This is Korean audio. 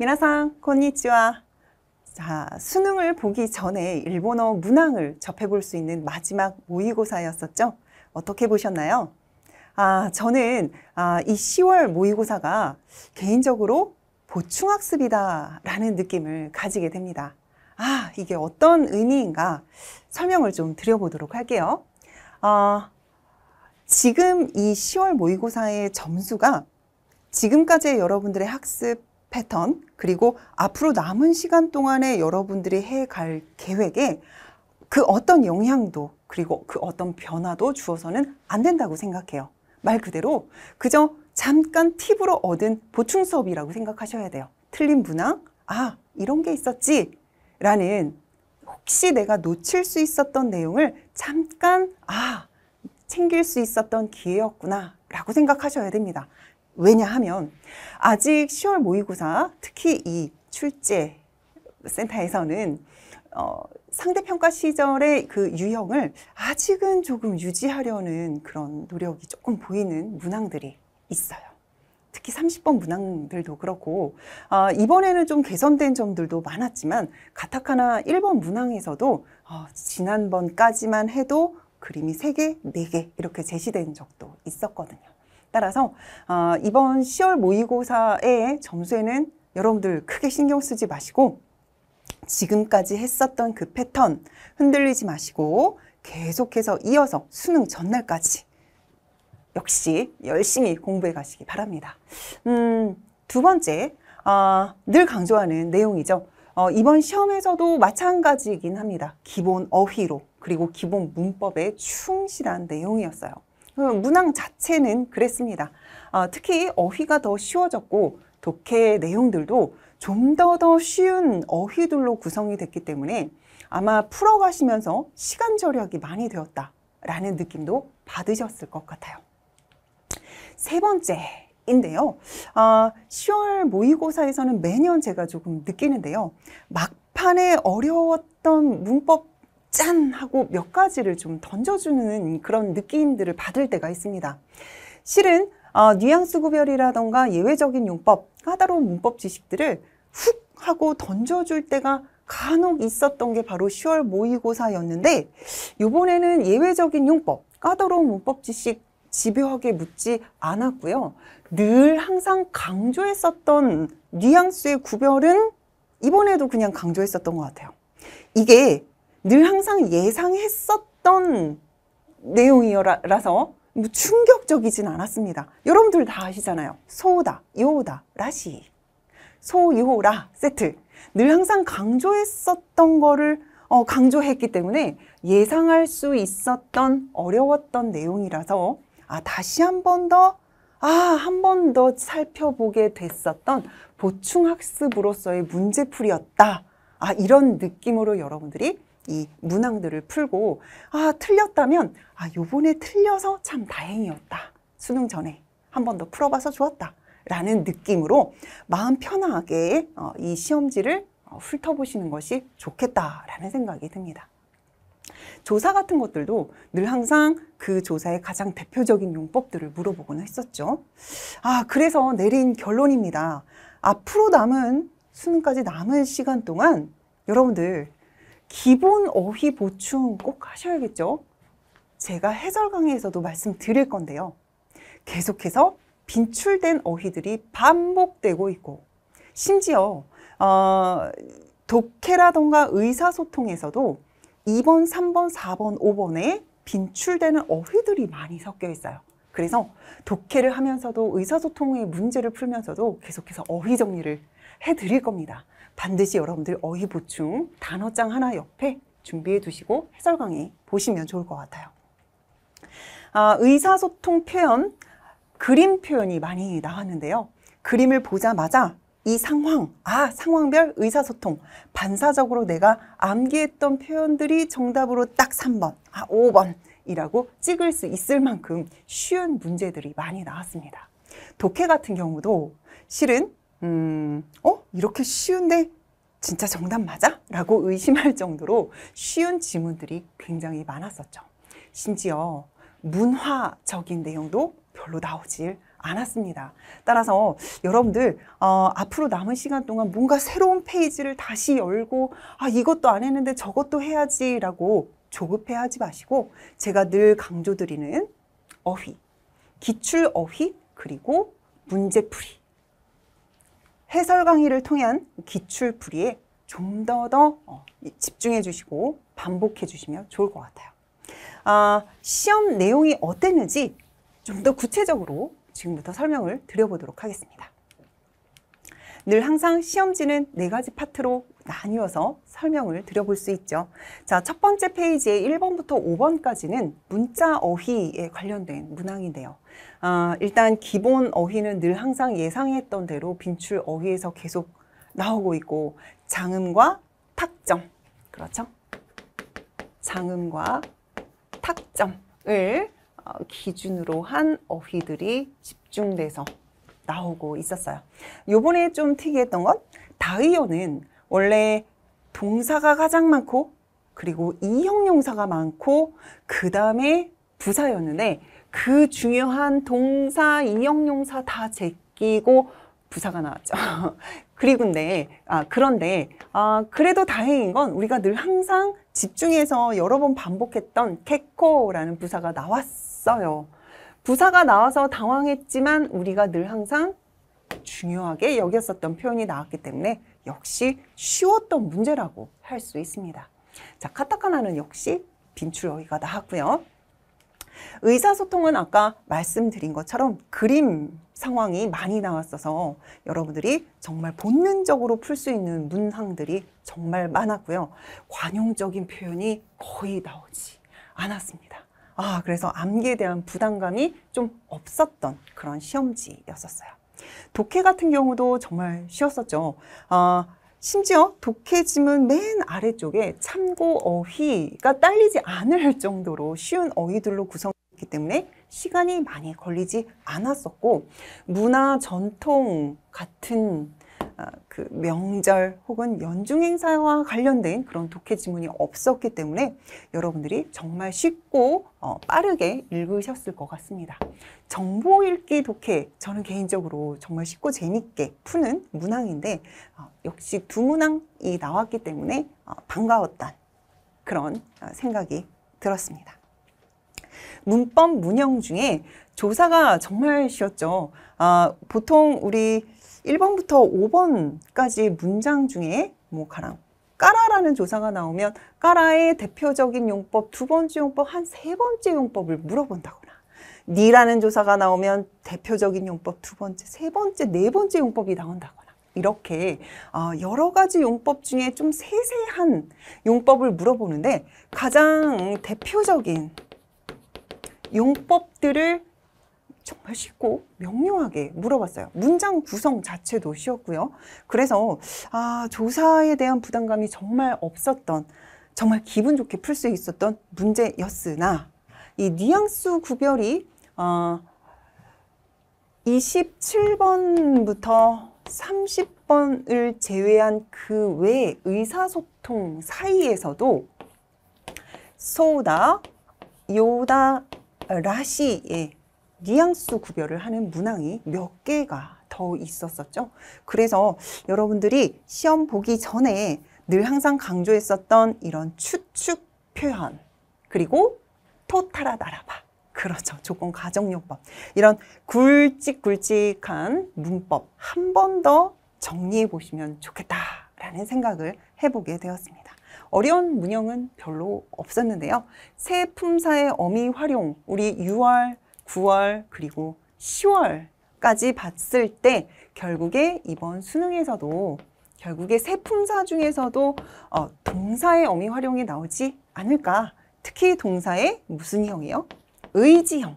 미나상 콘니치와 자, 수능을 보기 전에 일본어 문항을 접해볼 수 있는 마지막 모의고사였었죠. 어떻게 보셨나요? 아, 저는 아, 이 10월 모의고사가 개인적으로 보충학습이다라는 느낌을 가지게 됩니다. 아, 이게 어떤 의미인가 설명을 좀 드려보도록 할게요. 아, 지금 이 10월 모의고사의 점수가 지금까지의 여러분들의 학습 패턴, 그리고 앞으로 남은 시간 동안에 여러분들이 해갈 계획에 그 어떤 영향도 그리고 그 어떤 변화도 주어서는 안 된다고 생각해요. 말 그대로 그저 잠깐 팁으로 얻은 보충 수업이라고 생각하셔야 돼요. 틀린 문항, 아, 이런 게 있었지. 라는 혹시 내가 놓칠 수 있었던 내용을 잠깐, 아, 챙길 수 있었던 기회였구나. 라고 생각하셔야 됩니다. 왜냐하면 아직 10월 모의고사 특히 이 출제 센터에서는 어, 상대평가 시절의 그 유형을 아직은 조금 유지하려는 그런 노력이 조금 보이는 문항들이 있어요. 특히 30번 문항들도 그렇고 어, 이번에는 좀 개선된 점들도 많았지만 가타카나 1번 문항에서도 어, 지난번까지만 해도 그림이 3개, 4개 이렇게 제시된 적도 있었거든요. 따라서 어, 이번 10월 모의고사의 점수에는 여러분들 크게 신경 쓰지 마시고 지금까지 했었던 그 패턴 흔들리지 마시고 계속해서 이어서 수능 전날까지 역시 열심히 공부해 가시기 바랍니다. 음, 두 번째, 어, 늘 강조하는 내용이죠. 어, 이번 시험에서도 마찬가지이긴 합니다. 기본 어휘로 그리고 기본 문법에 충실한 내용이었어요. 음, 문항 자체는 그랬습니다. 아, 특히 어휘가 더 쉬워졌고 독해 내용들도 좀 더더 더 쉬운 어휘들로 구성이 됐기 때문에 아마 풀어가시면서 시간 절약이 많이 되었다라는 느낌도 받으셨을 것 같아요. 세 번째인데요. 아, 어, 10월 모의고사에서는 매년 제가 조금 느끼는데요. 막판에 어려웠던 문법 짠! 하고 몇 가지를 좀 던져주는 그런 느낌들을 받을 때가 있습니다. 실은 어, 뉘앙스 구별이라던가 예외적인 용법, 까다로운 문법 지식들을 훅 하고 던져줄 때가 간혹 있었던 게 바로 10월 모의고사였는데 이번에는 예외적인 용법, 까다로운 문법 지식 집요하게 묻지 않았고요. 늘 항상 강조했었던 뉘앙스의 구별은 이번에도 그냥 강조했었던 것 같아요. 이게 늘 항상 예상했었던 내용이라서 뭐 충격적이진 않았습니다. 여러분들 다 아시잖아요. 소다, 요다, 라시. 소, 요, 라 세트. 늘 항상 강조했었던 거를 어, 강조했기 때문에 예상할 수 있었던 어려웠던 내용이라서 아, 다시 한 번 더, 아, 한 번 더 살펴보게 됐었던 보충학습으로서의 문제풀이였다. 아, 이런 느낌으로 여러분들이 이 문항들을 풀고 아 틀렸다면 아 요번에 틀려서 참 다행이었다 수능 전에 한 번 더 풀어봐서 좋았다 라는 느낌으로 마음 편하게 어, 이 시험지를 어, 훑어보시는 것이 좋겠다라는 생각이 듭니다. 조사 같은 것들도 늘 항상 그 조사의 가장 대표적인 용법들을 물어보곤 했었죠. 아, 그래서 내린 결론입니다. 앞으로 남은 수능까지 남은 시간 동안 여러분들 기본 어휘 보충 꼭 하셔야겠죠? 제가 해설 강의에서도 말씀드릴 건데요. 계속해서 빈출된 어휘들이 반복되고 있고 심지어 어, 독해라던가 의사소통에서도 2번, 3번, 4번, 5번에 빈출되는 어휘들이 많이 섞여 있어요. 그래서 독해를 하면서도 의사소통의 문제를 풀면서도 계속해서 어휘 정리를 해드릴 겁니다. 반드시 여러분들 어휘 보충 단어장 하나 옆에 준비해 두시고 해설 강의 보시면 좋을 것 같아요. 아, 의사소통 표현, 그림 표현이 많이 나왔는데요. 그림을 보자마자 이 상황, 아, 상황별 의사소통. 반사적으로 내가 암기했던 표현들이 정답으로 딱 3번, 아, 5번이라고 찍을 수 있을 만큼 쉬운 문제들이 많이 나왔습니다. 독해 같은 경우도 실은 음, 어? 이렇게 쉬운데 진짜 정답 맞아? 라고 의심할 정도로 쉬운 지문들이 굉장히 많았었죠. 심지어 문화적인 내용도 별로 나오질 않았습니다. 따라서 여러분들 어, 앞으로 남은 시간 동안 뭔가 새로운 페이지를 다시 열고 아 이것도 안 했는데 저것도 해야지라고 조급해하지 마시고 제가 늘 강조드리는 어휘, 기출 어휘 그리고 문제풀이 해설 강의를 통한 기출풀이에 좀 더더 더 어, 집중해 주시고 반복해 주시면 좋을 것 같아요. 아, 시험 내용이 어땠는지 좀 더 구체적으로 지금부터 설명을 드려보도록 하겠습니다. 늘 항상 시험지는 네 가지 파트로 나뉘어서 설명을 드려볼 수 있죠. 자, 첫 번째 페이지에 1번부터 5번까지는 문자 어휘에 관련된 문항인데요. 아, 일단 기본 어휘는 늘 항상 예상했던 대로 빈출 어휘에서 계속 나오고 있고 장음과 탁점, 그렇죠? 장음과 탁점을 어, 기준으로 한 어휘들이 집중돼서 나오고 있었어요. 요번에 좀 특이했던 건 다이어는 원래 동사가 가장 많고 그리고 이형용사가 많고 그 다음에 부사였는데 그 중요한 동사, 이형용사 다 제끼고 부사가 나왔죠. 그리고인데, 아, 그런데, 아, 그래도 다행인 건 우리가 늘 항상 집중해서 여러 번 반복했던 캐코라는 부사가 나왔어요. 부사가 나와서 당황했지만 우리가 늘 항상 중요하게 여겼었던 표현이 나왔기 때문에 역시 쉬웠던 문제라고 할 수 있습니다. 자, 카타카나는 역시 빈출어휘가 나왔고요. 의사소통은 아까 말씀드린 것처럼 그림 상황이 많이 나왔어서 여러분들이 정말 본능적으로 풀 수 있는 문항들이 정말 많았고요. 관용적인 표현이 거의 나오지 않았습니다. 아, 그래서 암기에 대한 부담감이 좀 없었던 그런 시험지였었어요. 독해 같은 경우도 정말 쉬웠었죠. 아, 심지어 독해짐은맨 아래쪽에 참고 어휘가 딸리지 않을 정도로 쉬운 어휘들로 구성했기 때문에 시간이 많이 걸리지 않았었고 문화 전통 같은 그 명절 혹은 연중 행사와 관련된 그런 독해 지문이 없었기 때문에 여러분들이 정말 쉽고 어, 빠르게 읽으셨을 것 같습니다. 정보 읽기 독해 저는 개인적으로 정말 쉽고 재밌게 푸는 문항인데 어, 역시 두 문항이 나왔기 때문에 어, 반가웠던 그런 어, 생각이 들었습니다. 문법 문형 중에 조사가 정말 쉬웠죠. 아, 보통 우리 1번부터 5번까지 문장 중에 뭐 가랑 까라라는 조사가 나오면 까라의 대표적인 용법 두 번째 용법 한 세 번째 용법을 물어본다거나 니라는 조사가 나오면 대표적인 용법 두 번째 세 번째 네 번째 용법이 나온다거나 이렇게 어, 여러 가지 용법 중에 좀 세세한 용법을 물어보는데 가장 대표적인 용법들을 정말 쉽고 명료하게 물어봤어요. 문장 구성 자체도 쉬웠고요. 그래서 아, 조사에 대한 부담감이 정말 없었던 정말 기분 좋게 풀 수 있었던 문제였으나 이 뉘앙스 구별이 어, 27번부터 30번을 제외한 그 외 의사소통 사이에서도 소다, 요다, 라시의 뉘앙스 구별을 하는 문항이 몇 개가 더 있었었죠. 그래서 여러분들이 시험 보기 전에 늘 항상 강조했었던 이런 추측 표현 그리고 토탈아 나라봐 그렇죠. 조건 가정요법 이런 굵직굵직한 문법 한 번 더 정리해 보시면 좋겠다라는 생각을 해보게 되었습니다. 어려운 문형은 별로 없었는데요. 새 품사의 어미 활용 우리 6월 9월 그리고 10월까지 봤을 때 결국에 이번 수능에서도 결국에 세품사 중에서도 어, 동사의 어미 활용이 나오지 않을까. 특히 동사의 무슨 형이요? 의지형.